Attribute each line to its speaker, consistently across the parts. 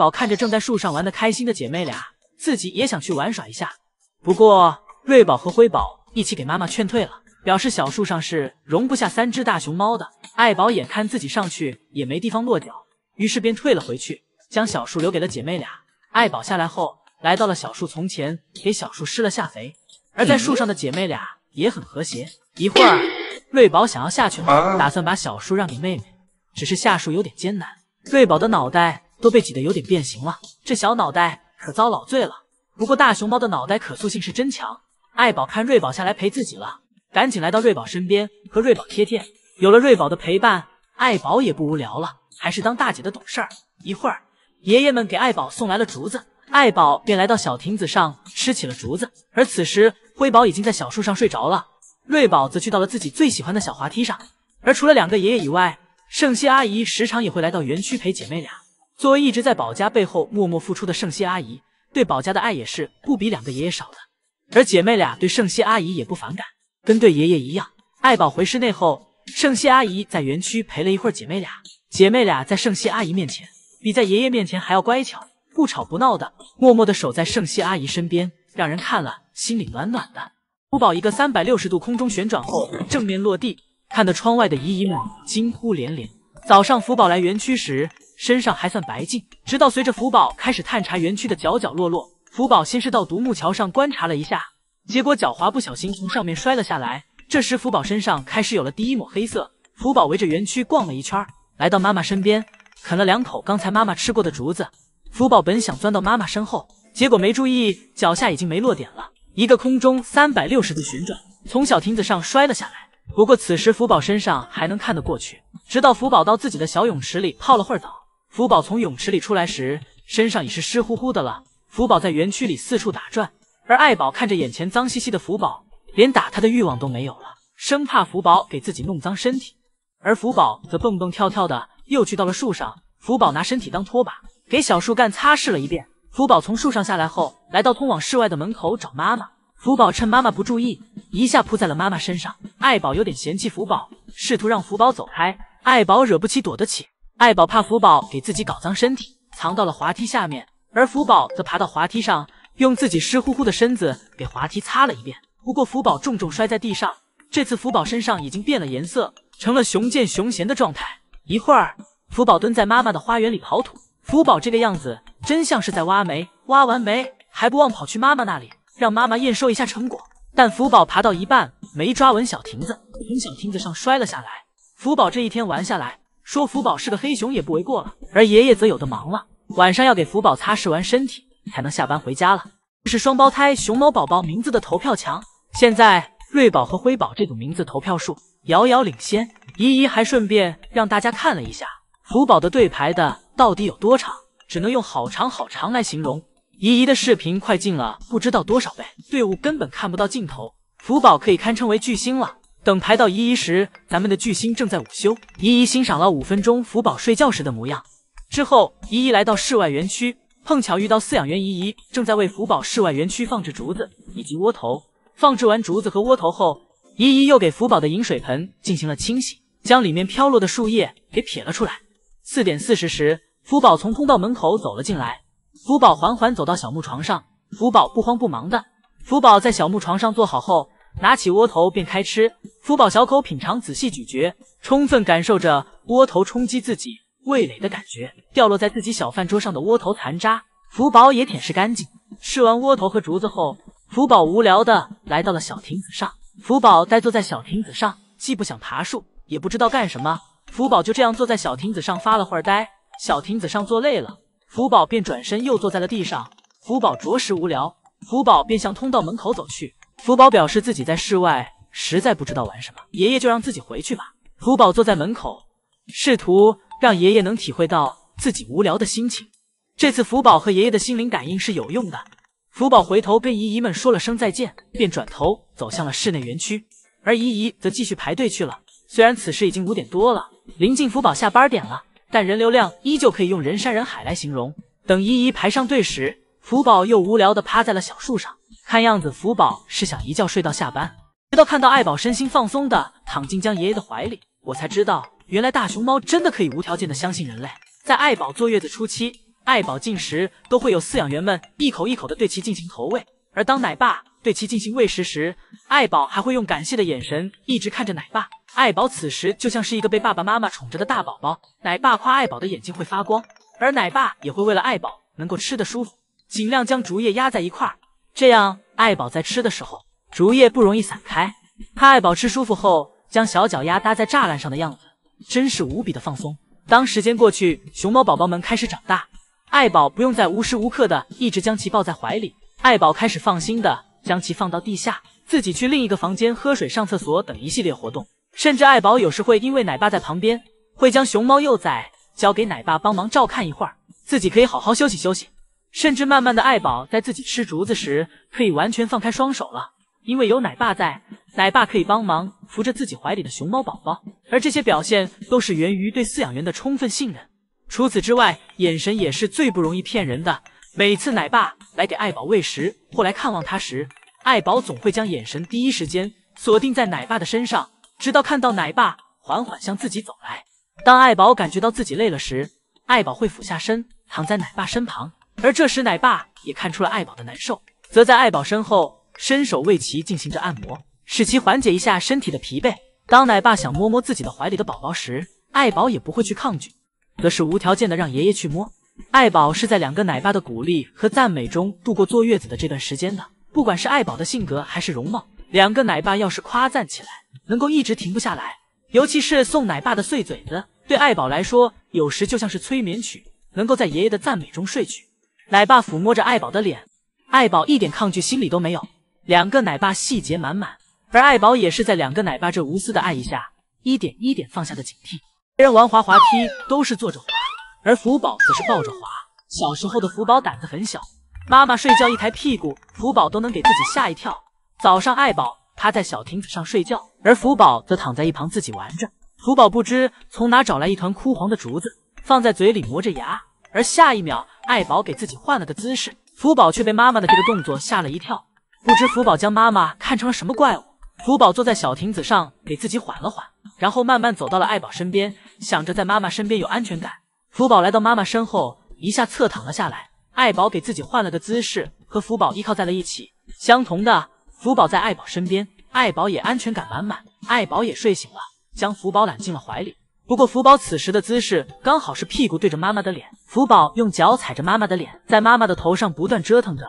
Speaker 1: 宝看着正在树上玩的开心的姐妹俩，自己也想去玩耍一下。不过瑞宝和辉宝一起给妈妈劝退了，表示小树上是容不下三只大熊猫的。爱宝眼看自己上去也没地方落脚，于是便退了回去，将小树留给了姐妹俩。爱宝下来后，来到了小树从前，给小树施了下肥。而在树上的姐妹俩也很和谐。一会儿，瑞宝想要下去了，打算把小树让给妹妹，只是下树有点艰难。瑞宝的脑袋。都被挤得有点变形了，这小脑袋可遭老罪了。不过大熊猫的脑袋可塑性是真强。爱宝看瑞宝下来陪自己了，赶紧来到瑞宝身边，和瑞宝贴贴。有了瑞宝的陪伴，爱宝也不无聊了。还是当大姐的懂事。一会儿，爷爷们给爱宝送来了竹子，爱宝便来到小亭子上吃起了竹子。而此时，灰宝已经在小树上睡着了，瑞宝则去到了自己最喜欢的小滑梯上。而除了两个爷爷以外，圣熙阿姨时常也会来到园区陪姐妹俩。作为一直在宝家背后默默付出的圣熙阿姨，对宝家的爱也是不比两个爷爷少的。而姐妹俩对圣熙阿姨也不反感，跟对爷爷一样。爱宝回室内后，圣熙阿姨在园区陪了一会儿姐妹俩。姐妹俩在圣熙阿姨面前，比在爷爷面前还要乖巧，不吵不闹的，默默的守在圣熙阿姨身边，让人看了心里暖暖的。福宝一个三百六十度空中旋转后正面落地，看得窗外的姨姨们惊呼连连。早上福宝来园区时。身上还算白净，直到随着福宝开始探查园区的角角落落，福宝先是到独木桥上观察了一下，结果脚滑，不小心从上面摔了下来。这时福宝身上开始有了第一抹黑色。福宝围着园区逛了一圈，来到妈妈身边，啃了两口刚才妈妈吃过的竹子。福宝本想钻到妈妈身后，结果没注意脚下已经没落点了，一个空中三百六十度旋转，从小亭子上摔了下来。不过此时福宝身上还能看得过去，直到福宝到自己的小泳池里泡了会儿澡。福宝从泳池里出来时，身上已是湿乎乎的了。福宝在园区里四处打转，而爱宝看着眼前脏兮兮的福宝，连打他的欲望都没有了，生怕福宝给自己弄脏身体。而福宝则蹦蹦跳跳的又去到了树上，福宝拿身体当拖把，给小树干擦拭了一遍。福宝从树上下来后，来到通往室外的门口找妈妈。福宝趁妈妈不注意，一下扑在了妈妈身上。爱宝有点嫌弃福宝，试图让福宝走开。爱宝惹不起，躲得起。爱宝怕福宝给自己搞脏身体，藏到了滑梯下面，而福宝则爬到滑梯上，用自己湿乎乎的身子给滑梯擦了一遍。不过福宝重重摔在地上，这次福宝身上已经变了颜色，成了熊健熊贤的状态。一会儿，福宝蹲在妈妈的花园里刨土，福宝这个样子真像是在挖煤。挖完煤还不忘跑去妈妈那里，让妈妈验收一下成果。但福宝爬到一半，没抓稳小亭子，从小亭子上摔了下来。福宝这一天玩下来。说福宝是个黑熊也不为过了，而爷爷则有的忙了，晚上要给福宝擦拭完身体才能下班回家了。是双胞胎熊猫宝宝名字的投票墙，现在瑞宝和辉宝这组名字投票数遥遥领先。姨姨还顺便让大家看了一下福宝的队牌的到底有多长，只能用好长好长来形容。姨姨的视频快进了不知道多少倍，队伍根本看不到尽头。福宝可以堪称为巨星了。等排到姨姨时，咱们的巨星正在午休。姨姨欣赏了五分钟福宝睡觉时的模样，之后姨姨来到室外园区，碰巧遇到饲养员姨姨正在为福宝室外园区放置竹子以及窝头。放置完竹子和窝头后，姨姨又给福宝的饮水盆进行了清洗，将里面飘落的树叶给撇了出来。四点四十时，福宝从通道门口走了进来。福宝缓缓走到小木床上，福宝不慌不忙的。福宝在小木床上坐好后。拿起窝头便开吃，福宝小口品尝，仔细咀嚼，充分感受着窝头冲击自己味蕾的感觉。掉落在自己小饭桌上的窝头残渣，福宝也舔舐干净。吃完窝头和竹子后，福宝无聊的来到了小亭子上。福宝呆坐在小亭子上，既不想爬树，也不知道干什么。福宝就这样坐在小亭子上发了会儿呆。小亭子上坐累了，福宝便转身又坐在了地上。福宝着实无聊，福宝便向通道门口走去。福宝表示自己在室外实在不知道玩什么，爷爷就让自己回去吧。福宝坐在门口，试图让爷爷能体会到自己无聊的心情。这次福宝和爷爷的心灵感应是有用的。福宝回头跟姨姨们说了声再见，便转头走向了室内园区，而姨姨则继续排队去了。虽然此时已经五点多了，临近福宝下班点了，但人流量依旧可以用人山人海来形容。等姨姨排上队时，福宝又无聊地趴在了小树上。看样子，福宝是想一觉睡到下班，直到看到爱宝身心放松的躺进江爷爷的怀里，我才知道，原来大熊猫真的可以无条件的相信人类。在爱宝坐月子初期，爱宝进食都会有饲养员们一口一口的对其进行投喂，而当奶爸对其进行喂食时，爱宝还会用感谢的眼神一直看着奶爸。爱宝此时就像是一个被爸爸妈妈宠着的大宝宝，奶爸夸爱宝的眼睛会发光，而奶爸也会为了爱宝能够吃得舒服，尽量将竹叶压在一块儿。这样，爱宝在吃的时候，竹叶不容易散开。看爱宝吃舒服后，将小脚丫搭在栅栏上的样子，真是无比的放松。当时间过去，熊猫宝宝们开始长大，爱宝不用再无时无刻的一直将其抱在怀里，爱宝开始放心的将其放到地下，自己去另一个房间喝水、上厕所等一系列活动。甚至爱宝有时会因为奶爸在旁边，会将熊猫幼崽交给奶爸帮忙照看一会儿，自己可以好好休息休息。甚至慢慢的，爱宝在自己吃竹子时可以完全放开双手了，因为有奶爸在，奶爸可以帮忙扶着自己怀里的熊猫宝宝。而这些表现都是源于对饲养员的充分信任。除此之外，眼神也是最不容易骗人的。每次奶爸来给爱宝喂食或来看望他时，爱宝总会将眼神第一时间锁定在奶爸的身上，直到看到奶爸缓缓向自己走来。当爱宝感觉到自己累了时，爱宝会俯下身躺在奶爸身旁。而这时，奶爸也看出了爱宝的难受，则在爱宝身后伸手为其进行着按摩，使其缓解一下身体的疲惫。当奶爸想摸摸自己的怀里的宝宝时，爱宝也不会去抗拒，则是无条件的让爷爷去摸。爱宝是在两个奶爸的鼓励和赞美中度过坐月子的这段时间的。不管是爱宝的性格还是容貌，两个奶爸要是夸赞起来，能够一直停不下来。尤其是送奶爸的碎嘴子，对爱宝来说，有时就像是催眠曲，能够在爷爷的赞美中睡去。奶爸抚摸着爱宝的脸，爱宝一点抗拒心理都没有。两个奶爸细节满满，而爱宝也是在两个奶爸这无私的爱意下，一点一点放下的警惕。别人玩滑滑梯都是坐着滑，而福宝则是抱着滑。小时候的福宝胆子很小，妈妈睡觉一抬屁股，福宝都能给自己吓一跳。早上，爱宝趴在小亭子上睡觉，而福宝则躺在一旁自己玩着。福宝不知从哪找来一团枯黄的竹子，放在嘴里磨着牙。而下一秒，爱宝给自己换了个姿势，福宝却被妈妈的这个动作吓了一跳，不知福宝将妈妈看成了什么怪物。福宝坐在小亭子上，给自己缓了缓，然后慢慢走到了爱宝身边，想着在妈妈身边有安全感。福宝来到妈妈身后，一下侧躺了下来。爱宝给自己换了个姿势，和福宝依靠在了一起。相同的，福宝在爱宝身边，爱宝也安全感满满。爱宝也睡醒了，将福宝揽进了怀里。不过福宝此时的姿势刚好是屁股对着妈妈的脸，福宝用脚踩着妈妈的脸，在妈妈的头上不断折腾着，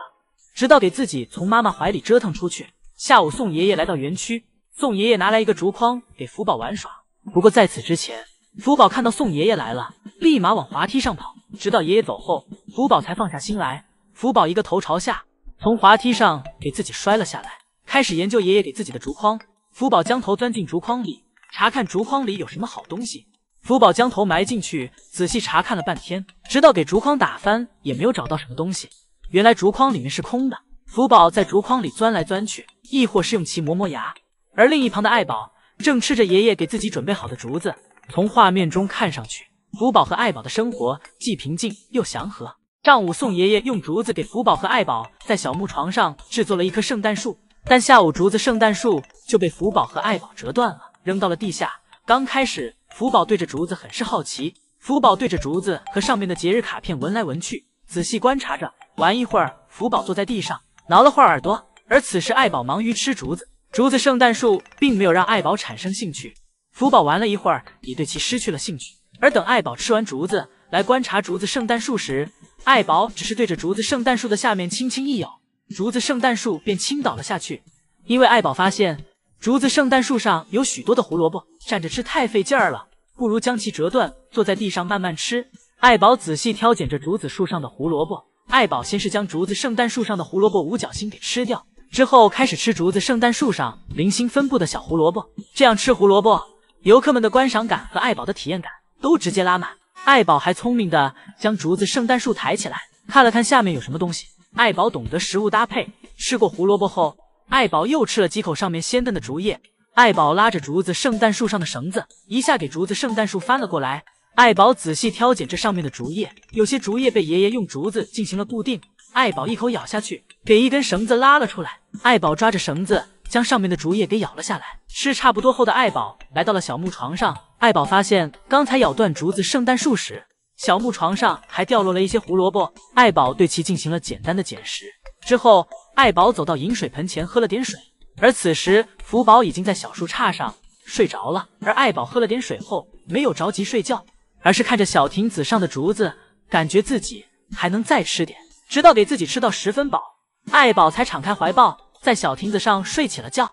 Speaker 1: 直到给自己从妈妈怀里折腾出去。下午，宋爷爷来到园区，宋爷爷拿来一个竹筐给福宝玩耍。不过在此之前，福宝看到宋爷爷来了，立马往滑梯上跑，直到爷爷走后，福宝才放下心来。福宝一个头朝下从滑梯上给自己摔了下来，开始研究爷爷给自己的竹筐。福宝将头钻进竹筐里，查看竹筐里有什么好东西。福宝将头埋进去，仔细查看了半天，直到给竹筐打翻，也没有找到什么东西。原来竹筐里面是空的。福宝在竹筐里钻来钻去，亦或是用其磨磨牙。而另一旁的爱宝正吃着爷爷给自己准备好的竹子。从画面中看上去，福宝和爱宝的生活既平静又祥和。上午，宋爷爷用竹子给福宝和爱宝在小木床上制作了一棵圣诞树，但下午，竹子圣诞树就被福宝和爱宝折断了，扔到了地下。刚开始，福宝对着竹子很是好奇。福宝对着竹子和上面的节日卡片闻来闻去，仔细观察着。玩一会儿，福宝坐在地上挠了会儿耳朵。而此时，爱宝忙于吃竹子，竹子圣诞树并没有让爱宝产生兴趣。福宝玩了一会儿，也对其失去了兴趣。而等爱宝吃完竹子，来观察竹子圣诞树时，爱宝只是对着竹子圣诞树的下面轻轻一咬，竹子圣诞树便倾倒了下去。因为爱宝发现。竹子圣诞树上有许多的胡萝卜，站着吃太费劲儿了，不如将其折断，坐在地上慢慢吃。爱宝仔细挑拣着竹子树上的胡萝卜。爱宝先是将竹子圣诞树上的胡萝卜五角星给吃掉，之后开始吃竹子圣诞树上零星分布的小胡萝卜。这样吃胡萝卜，游客们的观赏感和爱宝的体验感都直接拉满。爱宝还聪明的将竹子圣诞树抬起来，看了看下面有什么东西。爱宝懂得食物搭配，吃过胡萝卜后。爱宝又吃了几口上面鲜嫩的竹叶。爱宝拉着竹子圣诞树上的绳子，一下给竹子圣诞树翻了过来。爱宝仔细挑拣这上面的竹叶，有些竹叶被爷爷用竹子进行了固定。爱宝一口咬下去，给一根绳子拉了出来。爱宝抓着绳子，将上面的竹叶给咬了下来。吃差不多后的爱宝来到了小木床上，爱宝发现刚才咬断竹子圣诞树时，小木床上还掉落了一些胡萝卜。爱宝对其进行了简单的捡拾之后。爱宝走到饮水盆前，喝了点水。而此时福宝已经在小树杈上睡着了。而爱宝喝了点水后，没有着急睡觉，而是看着小亭子上的竹子，感觉自己还能再吃点，直到给自己吃到十分饱，爱宝才敞开怀抱，在小亭子上睡起了觉。